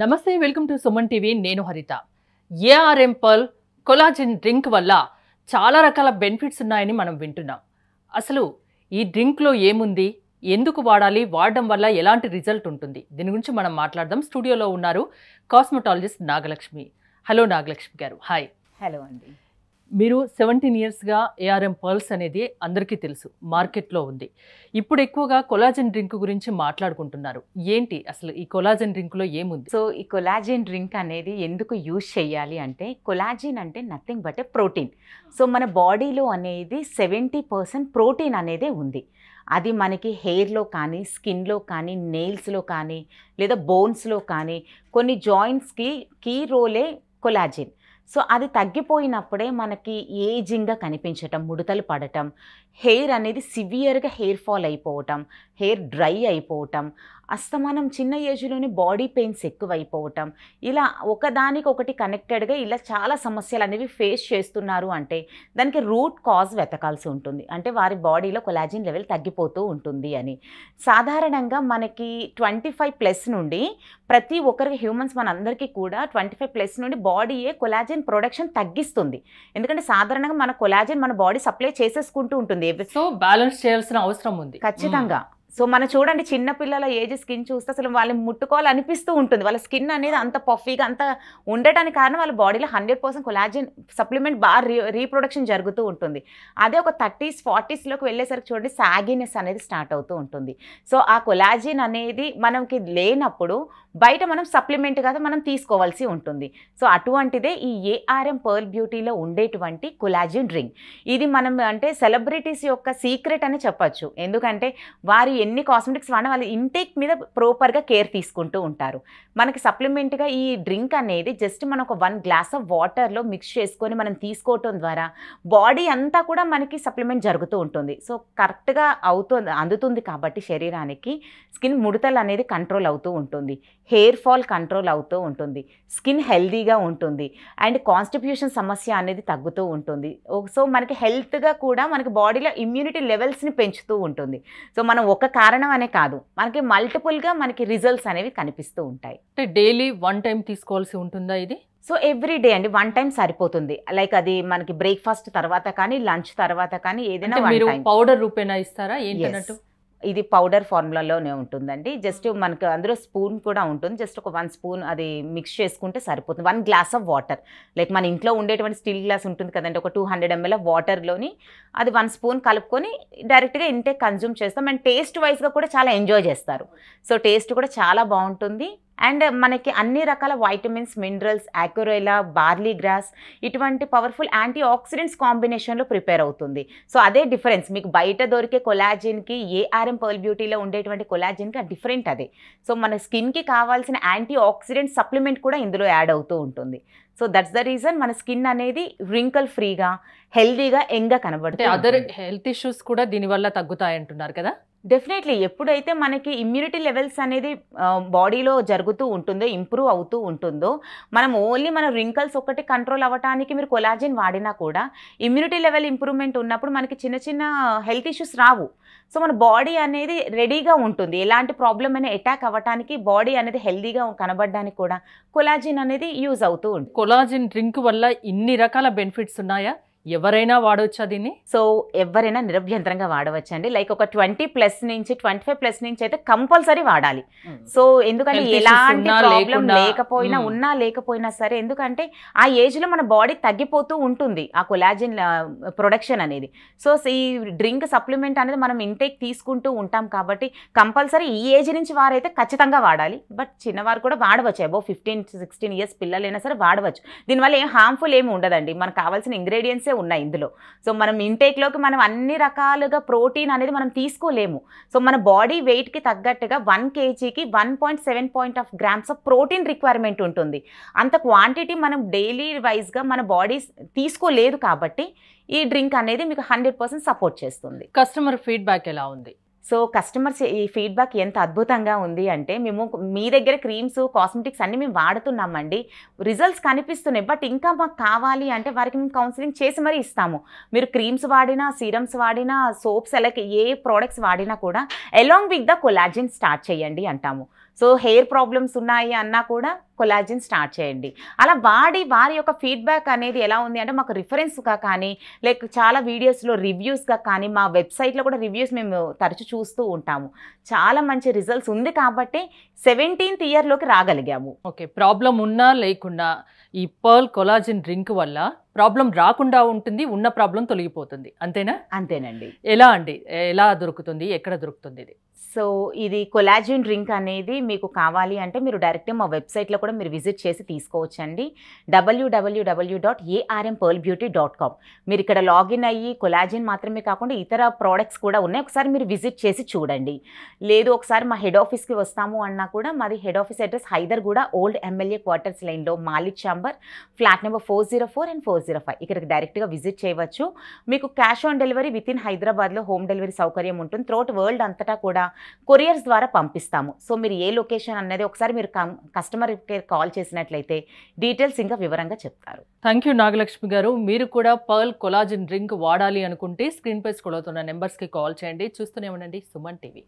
నమస్తే welcome to Suman TV నేను హరిత ఏఆర్ఎంపల్ కొలాజిన్ డ్రింక్ వల్ల చాలా రకాల బెనిఫిట్స్ ఉన్నాయని మనం వింటున్నాం అసలు ఈ డ్రింక్లో ఏముంది ఎందుకు వాడాలి వాడడం వల్ల ఎలాంటి రిజల్ట్ ఉంటుంది దీని గురించి మనం మాట్లాడదాం స్టూడియోలో ఉన్నారు కాస్మెటాలజిస్ట్ నాగలక్ష్మి హలో నాగలక్ష్మి గారు హాయ్ హలో అండి మీరు సెవెంటీన్ ఇయర్స్గా ఏఆర్ఎం పర్ల్స్ అనేది అందరికీ తెలుసు మార్కెట్లో ఉంది ఇప్పుడు ఎక్కువగా కొలాజన్ డ్రింక్ గురించి మాట్లాడుకుంటున్నారు ఏంటి అసలు ఈ కొలాజన్ డ్రింక్లో ఏముంది సో ఈ కొలాజన్ డ్రింక్ అనేది ఎందుకు యూజ్ చేయాలి అంటే కొలాజిన్ అంటే nothing but a protein so మన బాడీలో అనేది సెవెంటీ పర్సెంట్ ప్రోటీన్ అనేది ఉంది అది మనకి హెయిర్లో కానీ స్కిన్లో కానీ నెయిల్స్లో కానీ లేదా బోన్స్లో కానీ కొన్ని జాయింట్స్కి కీ రోలే కొలాజిన్ సో అది తగ్గిపోయినప్పుడే మనకి ఏజింగ్గా కనిపించటం ముడతలు పడటం హెయిర్ అనేది సివియర్గా హెయిర్ ఫాల్ అయిపోవటం హెయిర్ డ్రై అయిపోవటం అస్తమానం చిన్న ఏజ్లోనే బాడీ పెయిన్స్ ఎక్కువైపోవటం ఇలా ఒకదానికి ఒకటి కనెక్టెడ్గా ఇలా చాలా సమస్యలు అనేవి ఫేస్ చేస్తున్నారు అంటే దానికి రూట్ కాజ్ వెతకాల్సి ఉంటుంది అంటే వారి బాడీలో కొలాజిన్ లెవెల్ తగ్గిపోతూ ఉంటుంది అని సాధారణంగా మనకి ట్వంటీ ఫైవ్ ప్లస్ నుండి ప్రతి ఒక్కరికి హ్యూమన్స్ మనందరికీ కూడా ట్వంటీ ఫైవ్ ప్లస్ నుండి బాడీయే కొలాజిన్ కొలాజిన్ ప్రొడక్షన్ తగ్గిస్తుంది ఎందుకంటే సాధారణంగా మన కొలాజిన్ మన బాడీ సప్లై చేసేసుకుంటూ ఉంటుంది సో బ్యాలెన్స్ చేయాల్సిన అవసరం ఉంది ఖచ్చితంగా hmm. సో మనం చూడండి చిన్న పిల్లల ఏజ్ స్కిన్ చూస్తే అసలు వాళ్ళని ముట్టుకోవాలనిపిస్తూ ఉంటుంది వాళ్ళ స్కిన్ అనేది అంత పఫీగా అంత ఉండటానికి కారణం వాళ్ళ బాడీలో హండ్రెడ్ పర్సెంట్ కొలాజిన్ సప్లిమెంట్ బాగా రీ రీప్రొడక్షన్ జరుగుతూ ఉంటుంది అదే ఒక థర్టీస్ ఫార్టీస్లోకి వెళ్ళేసరికి చూడండి సాగినెస్ అనేది స్టార్ట్ అవుతూ ఉంటుంది సో ఆ కొలాజిన్ అనేది మనకి లేనప్పుడు బయట మనం సప్లిమెంట్ కాదు మనం తీసుకోవాల్సి ఉంటుంది సో అటువంటిదే ఈ ఏఆర్ఎం పర్ల్ బ్యూటీలో ఉండేటువంటి కొలాజిన్ డ్రింక్ ఇది మనం అంటే సెలబ్రిటీస్ యొక్క సీక్రెట్ అని చెప్పచ్చు ఎందుకంటే వారి ఎన్ని కాస్మెటిక్స్ వాడినా వాళ్ళు ఇంటేక్ మీద ప్రాపర్గా కేర్ తీసుకుంటూ ఉంటారు మనకి సప్లిమెంట్గా ఈ డ్రింక్ అనేది జస్ట్ మనం ఒక వన్ గ్లాస్ ఆఫ్ వాటర్లో మిక్స్ చేసుకొని మనం తీసుకోవటం ద్వారా బాడీ అంతా కూడా మనకి సప్లిమెంట్ జరుగుతూ ఉంటుంది సో కరెక్ట్గా అవుతుంది అందుతుంది కాబట్టి శరీరానికి స్కిన్ ముడతలు అనేది కంట్రోల్ అవుతూ ఉంటుంది హెయిర్ ఫాల్ కంట్రోల్ అవుతూ ఉంటుంది స్కిన్ హెల్దీగా ఉంటుంది అండ్ కాన్స్టిట్యూషన్ సమస్య అనేది తగ్గుతూ ఉంటుంది సో మనకి హెల్త్గా కూడా మనకి బాడీలో ఇమ్యూనిటీ లెవెల్స్ని పెంచుతూ ఉంటుంది సో మనం ఒక కారణం అనే కాదు మనకి మల్టిపుల్గా మనకి రిజల్ట్స్ అనేవి కనిపిస్తూ ఉంటాయి అంటే డైలీ వన్ టైం తీసుకోవాల్సి ఉంటుందా ఇది సో ఎవ్రీ డే అండి వన్ టైం సరిపోతుంది లైక్ అది మనకి బ్రేక్ఫాస్ట్ తర్వాత కానీ లంచ్ తర్వాత కానీ ఏదైనా పౌడర్ రూపేనా ఇస్తారా ఏంటన్నట్టు ఇది పౌడర్ ఫార్ములాలోనే ఉంటుందండి జస్ట్ మనకు అందులో స్పూన్ కూడా ఉంటుంది జస్ట్ ఒక వన్ స్పూన్ అది మిక్స్ చేసుకుంటే సరిపోతుంది one glass of water like మన ఇంట్లో ఉండేటువంటి స్టీల్ గ్లాస్ ఉంటుంది కదండి ఒక టూ హండ్రెడ్ ఎంఎల్ ఆఫ్ వాటర్లోని అది వన్ స్పూన్ కలుపుకొని డైరెక్ట్గా ఇంటే కన్జ్యూమ్ చేస్తాం అండ్ టేస్ట్ వైజ్గా కూడా చాలా ఎంజాయ్ చేస్తారు సో టేస్ట్ కూడా చాలా బాగుంటుంది అండ్ మనకి అన్ని రకాల వైటమిన్స్ మినరల్స్ యాక్యురైలా బార్లీ గ్రాస్ ఇటువంటి పవర్ఫుల్ యాంటీ ఆక్సిడెంట్స్ కాంబినేషన్లో ప్రిపేర్ అవుతుంది సో అదే డిఫరెన్స్ మీకు బయట దొరికే కొలాజిన్కి ఏఆర్ఎం పర్ల్ బ్యూటీలో ఉండేటువంటి కొలాజిన్కి ఆ డిఫరెంట్ అదే సో మన స్కిన్కి కావాల్సిన యాంటీ ఆక్సిడెంట్ సప్లిమెంట్ కూడా ఇందులో యాడ్ అవుతూ ఉంటుంది సో దట్స్ ద రీజన్ మన స్కిన్ అనేది రింకల్ ఫ్రీగా హెల్దీగా ఎంగా కనబడుతుంది అదర్ హెల్త్ ఇష్యూస్ కూడా దీనివల్ల తగ్గుతాయి అంటున్నారు కదా డెఫినెట్లీ ఎప్పుడైతే మనకి ఇమ్యూనిటీ లెవెల్స్ అనేది బాడీలో జరుగుతూ ఉంటుందో ఇంప్రూవ్ అవుతూ ఉంటుందో మనం ఓన్లీ మన రింకల్స్ ఒకటి కంట్రోల్ అవ్వడానికి మీరు కొలాజిన్ వాడినా కూడా ఇమ్యూనిటీ లెవెల్ ఇంప్రూవ్మెంట్ ఉన్నప్పుడు మనకి చిన్న చిన్న హెల్త్ ఇష్యూస్ రావు సో మన బాడీ అనేది రెడీగా ఉంటుంది ఎలాంటి ప్రాబ్లం అయినా అటాక్ అవ్వటానికి బాడీ అనేది హెల్దీగా కనబడడానికి కూడా కొలాజిన్ అనేది యూజ్ అవుతూ ఉంటుంది కొలాజిన్ డ్రింక్ వల్ల ఇన్ని రకాల బెనిఫిట్స్ ఉన్నాయా ఎవరైనా వాడవచ్చా దీన్ని సో ఎవరైనా నిరభ్యంతరంగా వాడవచ్చు అండి లైక్ ఒక ట్వంటీ ప్లస్ నుంచి ట్వంటీ ఫైవ్ ప్లస్ నుంచి అయితే కంపల్సరీ వాడాలి hmm. సో ఎందుకంటే ఎలాంటి ప్రాబ్లం లేకపోయినా hmm. ఉన్నా లేకపోయినా సరే ఎందుకంటే ఆ ఏజ్లో మన బాడీ తగ్గిపోతూ ఉంటుంది ఆ కొలాజిన్ ప్రొడక్షన్ అనేది సో ఈ డ్రింక్ సప్లిమెంట్ అనేది మనం ఇంటేక్ తీసుకుంటూ ఉంటాం కాబట్టి కంపల్సరీ ఈ ఏజ్ నుంచి వారైతే ఖచ్చితంగా వాడాలి బట్ చిన్నవారు కూడా వాడవచ్చు అబౌవ్ ఫిఫ్టీన్ సిక్స్టీన్ ఇయర్స్ పిల్లలైనా సరే వాడవచ్చు దీనివల్ల ఏం హార్మ్ఫుల్ ఏమి ఉండదండి మనకు కావాల్సిన ఇంగ్రీడియంట్స్ ప్రోటీన్సే ఉన్నాయి ఇందులో సో మనం ఇంటేక్లోకి మనం అన్ని రకాలుగా ప్రోటీన్ అనేది మనం తీసుకోలేము సో మన బాడీ వెయిట్కి తగ్గట్టుగా వన్ కేజీకి one point seven point of grams of protein requirement ఉంటుంది అంత క్వాంటిటీ మనం డైలీ వైజ్గా మన బాడీ తీసుకోలేదు కాబట్టి ఈ డ్రింక్ అనేది మీకు హండ్రెడ్ పర్సెంట్ సపోర్ట్ చేస్తుంది కస్టమర్ ఫీడ్బ్యాక్ ఎలా ఉంది సో కస్టమర్స్ ఈ ఫీడ్బ్యాక్ ఎంత అద్భుతంగా ఉంది అంటే మేము మీ దగ్గర క్రీమ్స్ కాస్మెటిక్స్ అన్నీ మేము వాడుతున్నామండి రిజల్ట్స్ కనిపిస్తున్నాయి బట్ ఇంకా మాకు కావాలి అంటే వారికి మేము కౌన్సిలింగ్ చేసి మరీ ఇస్తాము మీరు క్రీమ్స్ వాడినా సీరమ్స్ వాడినా సోప్స్ అలాగే ఏ ప్రోడక్ట్స్ వాడినా కూడా along with the collagen start చేయండి అంటాము సో హెయిర్ ప్రాబ్లమ్స్ ఉన్నాయి అన్నా కూడా కొలాజిన్ స్టార్ట్ చేయండి అలా వాడి వారి యొక్క ఫీడ్బ్యాక్ అనేది ఎలా ఉంది అంటే మాకు రిఫరెన్స్గా కానీ లైక్ చాలా వీడియోస్లో రివ్యూస్గా కానీ మా వెబ్సైట్లో కూడా రివ్యూస్ మేము తరచు చూస్తూ ఉంటాము చాలా మంచి రిజల్ట్స్ ఉంది కాబట్టి సెవెంటీన్త్ ఇయర్లోకి రాగలిగాము ఓకే ప్రాబ్లం ఉన్నా లేకున్నా ఈ పర్ల్ కొలాజిన్ డ్రింక్ వల్ల ప్రాబ్లం రాకుండా ఉంటుంది ఉన్న ప్రాబ్లం తొలగిపోతుంది అంతేనా అంతేనండి ఎలా అండి ఎలా దొరుకుతుంది ఎక్కడ దొరుకుతుంది ఇది సో ఇది కొలాజిన్ డ్రింక్ అనేది మీకు కావాలి అంటే మీరు డైరెక్ట్గా మా వెబ్సైట్లో కూడా మీరు విజిట్ చేసి తీసుకోవచ్చండి WWW dot pearl beauty com మీరు ఇక్కడ లాగిన్ అయ్యి కొలాజిన్ మాత్రమే కాకుండా ఇతర ప్రోడక్ట్స్ కూడా ఉన్నాయి ఒకసారి మీరు విజిట్ చేసి చూడండి లేదు ఒకసారి మా హెడ్ ఆఫీస్కి వస్తాము అన్నా కూడా మాది హెడ్ ఆఫీస్ అడ్రస్ హైదర్ కూడా ఓల్డ్ ఎమ్మెల్యే క్వార్టర్స్ లైన్లో Malik chamber flat number four zero four and four four zero five ఇక్కడికి డైరెక్ట్గా విజిట్ చేయవచ్చు మీకు cash on delivery with in హైదరాబాద్లో హోమ్ డెలివరీ సౌకర్యం ఉంటుంది త్రోట్ వరల్డ్ అంతటా కూడా కొరియర్స్ ద్వారా పంపిస్తాము సో మీరు ఏ లొకేషన్ అన్నది ఒకసారి మీరు కస్టమర్ కేర్ కాల్ చేసినట్లయితే డీటెయిల్స్ ఇంకా వివరంగా చెప్తారు థ్యాంక్ యూ నాగలక్ష్మి గారు మీరు కూడా పర్ల్ కొలాజిన్ డ్రింక్ వాడాలి అనుకుంటే స్క్రీన్ స్కూల్ కొలవుతున్న నెంబర్స్కి కాల్ చేయండి చూస్తూనే ఉండండి సుమన్ టీవీ